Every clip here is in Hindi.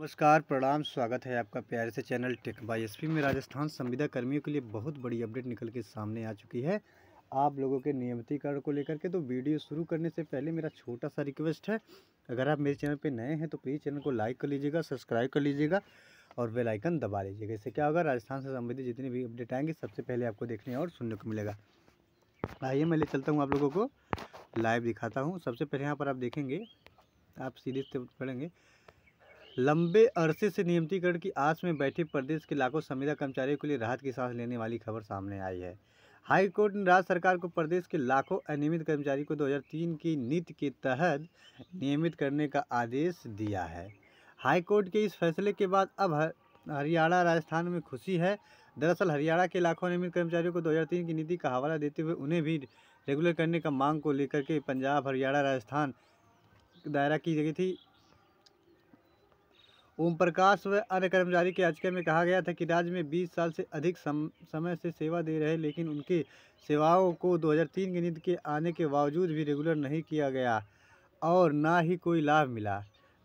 नमस्कार प्रणाम स्वागत है आपका प्यारे से चैनल टेक बाई एस में राजस्थान संविदा कर्मियों के लिए बहुत बड़ी अपडेट निकल के सामने आ चुकी है आप लोगों के नियमितीकरण को लेकर के तो वीडियो शुरू करने से पहले मेरा छोटा सा रिक्वेस्ट है अगर आप मेरे चैनल पे नए हैं तो प्लीज़ चैनल को लाइक कर लीजिएगा सब्सक्राइब कर लीजिएगा और बेलाइकन दबा लीजिएगा इससे क्या होगा राजस्थान से संबंधित जितनी भी अपडेट आएंगे सबसे पहले आपको देखने और सुनने को मिलेगा आइए मैं ले चलता हूँ आप लोगों को लाइव दिखाता हूँ सबसे पहले यहाँ पर आप देखेंगे आप सीधे पढ़ेंगे लंबे अरसे से नियमितीकरण की आस में बैठे प्रदेश के लाखों संविदा कर्मचारियों के लिए राहत की सांस लेने वाली खबर सामने आई है हाई कोर्ट ने राज्य सरकार को प्रदेश के लाखों अनियमित कर्मचारी को 2003 की नीति के तहत नियमित करने का आदेश दिया है हाई कोर्ट के इस फैसले के बाद अब हरियाणा राजस्थान में खुशी है दरअसल हरियाणा के लाखों नियमित कर्मचारियों को 2003 की नीति का हवाला देते हुए उन्हें भी रेगुलर करने का मांग को लेकर के पंजाब हरियाणा राजस्थान दायरा की गई थी ओम प्रकाश व अन्य कर्मचारी की याचिका में कहा गया था कि राज्य में 20 साल से अधिक सम, समय से सेवा दे रहे लेकिन उनकी सेवाओं को 2003 की नीति के आने के बावजूद भी रेगुलर नहीं किया गया और ना ही कोई लाभ मिला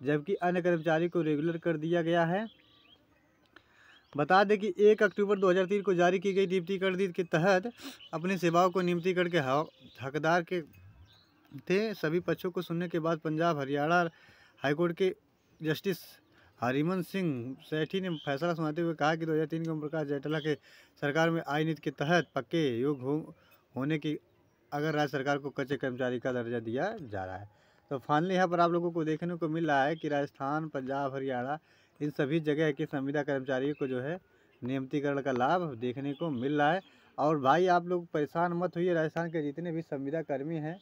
जबकि अन्य कर्मचारी को रेगुलर कर दिया गया है बता दें कि 1 अक्टूबर 2003 को जारी की गई डिप्टी कर के तहत अपनी सेवाओं को नियुक्तिकरण के हकदार के थे सभी पक्षों को सुनने के बाद पंजाब हरियाणा हाईकोर्ट के जस्टिस हरिमन सिंह सेठी ने फैसला सुनाते हुए कहा कि दो हज़ार तीन के ओम प्रकाश जेटला के सरकार में आई नीति के तहत पक्के योग हो, होने की अगर राज्य सरकार को कच्चे कर्मचारी का दर्जा दिया जा रहा है तो फाइनली यहाँ पर आप लोगों को देखने को मिल रहा है कि राजस्थान पंजाब हरियाणा इन सभी जगह के संविदा कर्मचारियों को जो है नियमितीकरण का लाभ देखने को मिल रहा है और भाई आप लोग परेशान मत हुई राजस्थान के जितने भी संविदा कर्मी हैं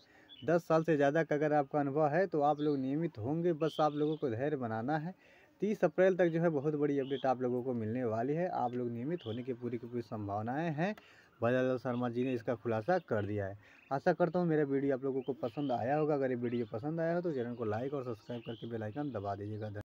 दस साल से ज़्यादा का अगर आपका अनुभव है तो आप लोग नियमित होंगे बस आप लोगों को धैर्य बनाना है तीस अप्रैल तक जो है बहुत बड़ी अपडेट आप लोगों को मिलने वाली है आप लोग नियमित होने की पूरी की पूरी संभावनाएँ हैं बजाज शर्मा जी ने इसका खुलासा कर दिया है आशा करता हूँ मेरा वीडियो आप लोगों को पसंद आया होगा अगर ये वीडियो पसंद आया हो तो चैनल को लाइक और सब्सक्राइब करके बेलाइकन दबा दीजिएगा